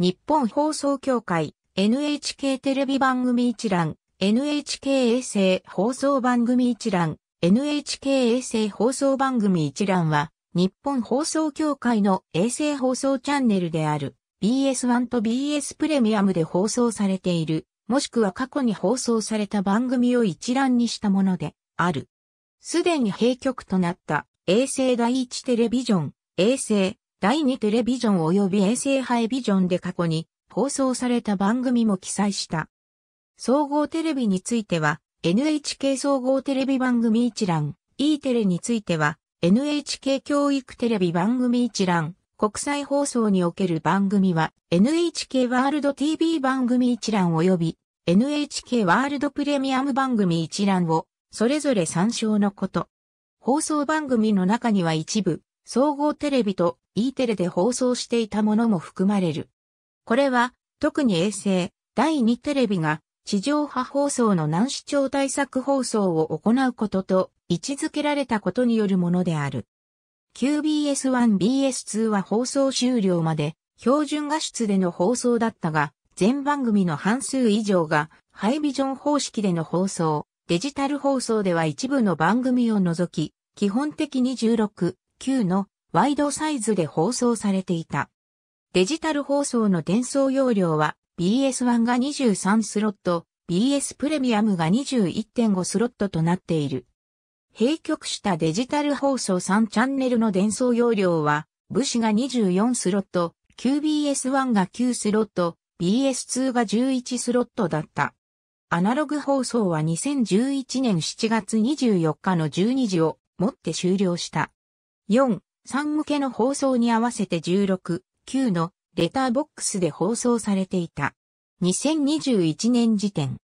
日本放送協会、NHK テレビ番組一覧、NHK 衛星放送番組一覧、NHK 衛星放送番組一覧は、日本放送協会の衛星放送チャンネルである BS1 と BS プレミアムで放送されている、もしくは過去に放送された番組を一覧にしたものである。すでに閉局となった衛星第一テレビジョン、衛星第2テレビジョン及び衛星ハイビジョンで過去に放送された番組も記載した。総合テレビについては NHK 総合テレビ番組一覧、E テレについては NHK 教育テレビ番組一覧、国際放送における番組は NHK ワールド TV 番組一覧及び NHK ワールドプレミアム番組一覧をそれぞれ参照のこと。放送番組の中には一部、総合テレビと E テレで放送していたものも含まれる。これは、特に衛星、第2テレビが、地上波放送の難視聴対策放送を行うことと位置づけられたことによるものである。QBS1BS2 は放送終了まで標準画質での放送だったが、全番組の半数以上がハイビジョン方式での放送、デジタル放送では一部の番組を除き、基本的に16、9のワイドサイズで放送されていた。デジタル放送の伝送容量は BS1 が23スロット、BS プレミアムが21.5スロットとなっている。閉局したデジタル放送3チャンネルの伝送容量は、武士が24スロット、QBS1 が9スロット、BS2 が11スロットだった。アナログ放送は2011年7月24日の12時をもって終了した。4. 3向けの放送に合わせて16、9のレターボックスで放送されていた。2021年時点。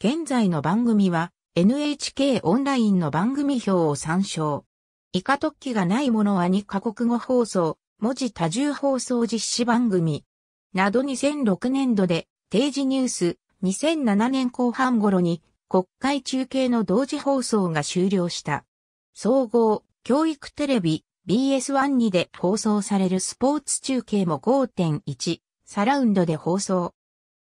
現在の番組は NHK オンラインの番組表を参照。以下特記がないものは2カ国語放送、文字多重放送実施番組。など2006年度で定時ニュース2007年後半頃に国会中継の同時放送が終了した。総合、教育テレビ、BS1 にで放送されるスポーツ中継も5.1サラウンドで放送。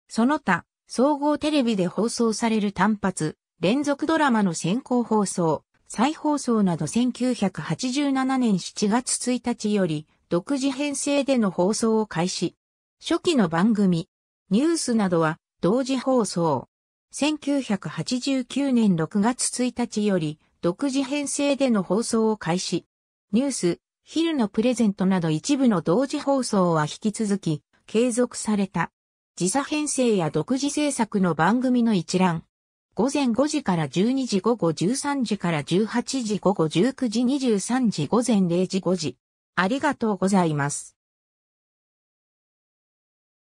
その他、総合テレビで放送される単発、連続ドラマの先行放送、再放送など1987年7月1日より独自編成での放送を開始。初期の番組、ニュースなどは同時放送。1989年6月1日より独自編成での放送を開始。ニュース、昼のプレゼントなど一部の同時放送は引き続き継続された。時差編成や独自制作の番組の一覧。午前5時から12時午後13時から18時午後19時23時午前0時5時。ありがとうございます。